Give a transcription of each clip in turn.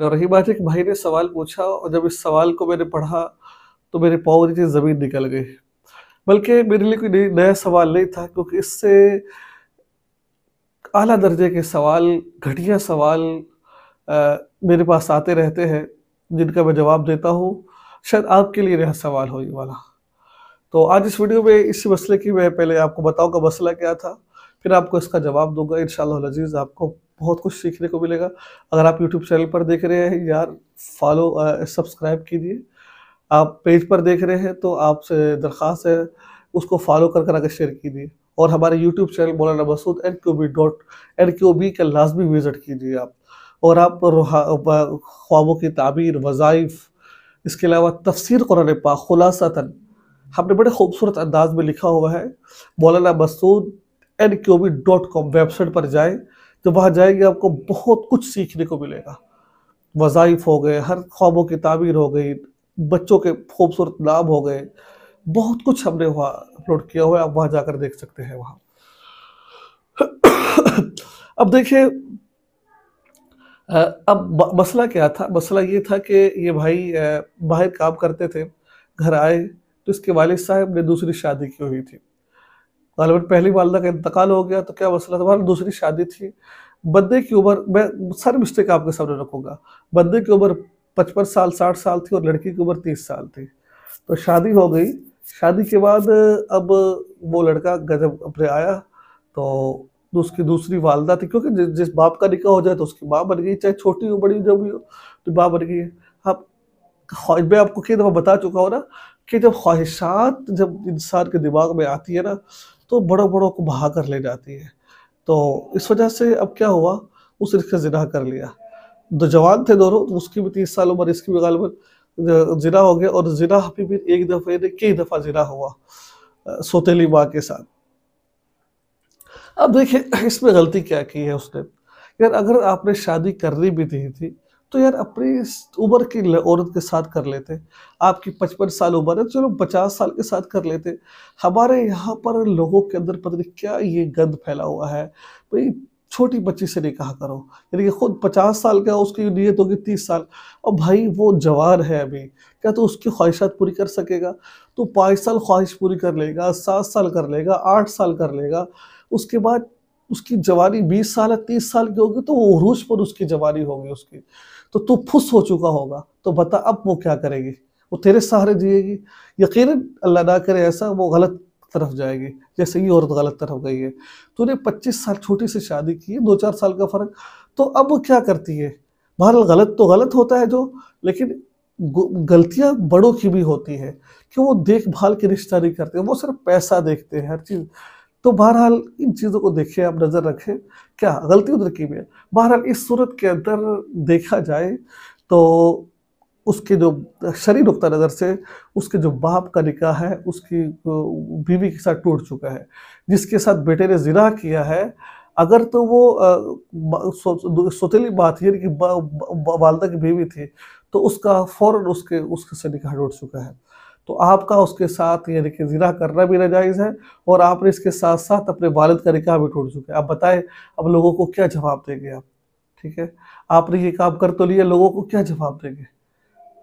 रही बात एक भाई ने सवाल पूछा और जब इस सवाल को मैंने पढ़ा तो मेरे पाओ नीचे ज़मीन निकल गई बल्कि मेरे लिए कोई नया सवाल नहीं था क्योंकि इससे अला दर्जे के सवाल घटिया सवाल आ, मेरे पास आते रहते हैं जिनका मैं जवाब देता हूँ शायद आपके लिए नया सवाल हो ये वाला तो आज इस वीडियो में इस मसले की मैं पहले आपको बताऊंगा मसला क्या था फिर आपको इसका जवाब दूंगा इन शजीज़ आपको बहुत कुछ सीखने को मिलेगा अगर आप यूट्यूब चैनल पर देख रहे हैं यार फॉलो सब्सक्राइब कीजिए आप पेज पर देख रहे हैं तो आपसे दरख्वास्त है उसको फॉलो कर कर आगे शेयर कीजिए और हमारे YouTube channel Maulana Masood N Q B dot N Q B का लाजमी विज़िट कीजिए आप और आप ख्वाबों की ताबीर वज़ाइफ इसके अलावा तफसर कुरान पा खुलासा हमने बड़े खूबसूरत अंदाज में लिखा हुआ है Maulana Masood N QB dot com website पर जाएं जब वहाँ जाएंगे आपको बहुत कुछ सीखने को मिलेगा वज़ाइफ हो गए हर ख्वाबों की ताबीर हो गई बच्चों के खूबसूरत नाम हो गए बहुत कुछ हमने वहाँ अपलोड किया हुआ है आप वहाँ जाकर देख सकते हैं वहाँ अब देखिए अब मसला क्या था मसला ये था कि ये भाई बाहर काम करते थे घर आए तो इसके वालिद साहब ने दूसरी शादी की हुई थी गालिबा पहली वालदा का इंतकाल हो गया तो क्या मसला था दूसरी शादी थी बंदे की उम्र मैं सारे मिस्टेक आपके सामने रखूँगा बंदे की उम्र पचपन साल साठ साल थी और लड़की की उम्र तीस साल थी तो शादी हो गई शादी के बाद अब वो लड़का गजब अपने आया तो उसकी दूसरी वालदा थी क्योंकि जिस बाप का निकाह हो जाए तो उसकी माँ बन गई चाहे छोटी हो बड़ी जब भी हो तो माँ बन गई अब मैं आपको कई दफ़ा बता चुका हूँ ना कि जब ख्वाहिशात जब इंसान के दिमाग में आती है ना तो बड़ों बड़ों को बहा कर ले जाती है तो इस वजह से अब क्या हुआ उसने इसका जिना कर लिया दो तो जवान थे दोनों तो उसकी भी तीस साल उम्र इसकी भी गालबन जिना हो गया और जिना भी फिर एक दफ़े ने कई दफ़ा जिना हुआ सोतेली माँ के साथ अब देखिए इसमें गलती क्या की है उसने यार अगर आपने शादी करनी भी दी थी तो यार अपनी उम्र की औरत के साथ कर लेते आपकी पचपन साल उम्र है चलो पचास साल के साथ कर लेते हमारे यहाँ पर लोगों के अंदर पता नहीं क्या ये गंद फैला हुआ है भाई छोटी बच्ची से नहीं कहा करो यानी कि खुद पचास साल का उसकी नीयत होगी तीस साल और भाई वो जवान है अभी क्या तो उसकी ख्वाहिशात पूरी कर सकेगा तो पाँच साल ख्वाहिश पूरी कर लेगा सात साल कर लेगा आठ साल कर लेगा उसके बाद उसकी जवानी बीस साल या तीस साल की होगी तो वो उरूज पर उसकी जवानी होगी उसकी तो तू फुस हो चुका होगा तो बता अब वो क्या करेगी वो तेरे सहारे जिएगी यकीन अल्लाह ना करे ऐसा वो गलत तरफ जाएगी जैसे ये औरत गलत तरफ गई है तूने 25 साल छोटी सी शादी की है दो चार साल का फ़र्क तो अब वो क्या करती है बहर गलत तो गलत होता है जो लेकिन गलतियां बड़ों की भी होती है कि वो देखभाल के रिश्ता नहीं करते वो सिर्फ पैसा देखते हैं हर चीज़ तो बहरहाल इन चीज़ों को देखें आप नज़र रखें क्या गलती उधर की है बहरहाल इस सूरत के अंदर देखा जाए तो उसके जो शरीर नुकता नज़र से उसके जो बाप का निकाह है उसकी बीवी के साथ टूट चुका है जिसके साथ बेटे ने ज़िरा किया है अगर तो वो सो, सोतेली बात यानी कि वालदा की बीवी थी तो उसका फ़ौर उसके उसके से निकाह टूट चुका है तो आपका उसके साथ यानी कि जिना करना भी नाजायज़ है और आपने इसके साथ साथ अपने वालद का निकाह भी टूट चुके हैं आप बताएं अब लोगों को क्या जवाब देंगे आप ठीक है आपने ये काम कर तो लिया लोगों को क्या जवाब देंगे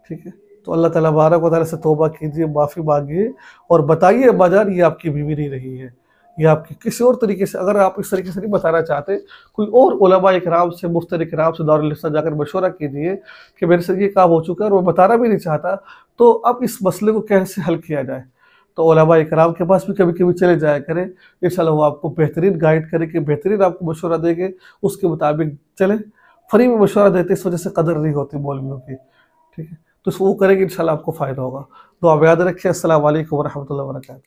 ठीक है तो अल्लाह ताला बारक वाली से तोबा कीजिए माफ़ी मांगिए और बताइए बाजार ये आपकी बीवी नहीं रही है या आपकी किसी और तरीके से अगर आप इस तरीके से नहीं बताना चाहते कोई और उलमा इकराम से मुफ्तर इकराम से दारुलसा जाकर मशवरा कीजिए कि मेरे से ये काम हो चुका है और मैं बताना भी नहीं चाहता तो अब इस मसले को कैसे हल किया जाए तो ओलमा इकराम के पास भी कभी कभी चले जाया करें इन वो आपको बेहतरीन गाइड करेंगे बेहतरीन आपको मशवरा देंगे उसके मुताबिक चलें फ्री में मशवरा देते इस वजह से कदर नहीं होती मौलवियों की ठीक है तो वो करेंगे इन आपको फ़ायदा होगा तो आप याद रखिए असल वरहमल वरक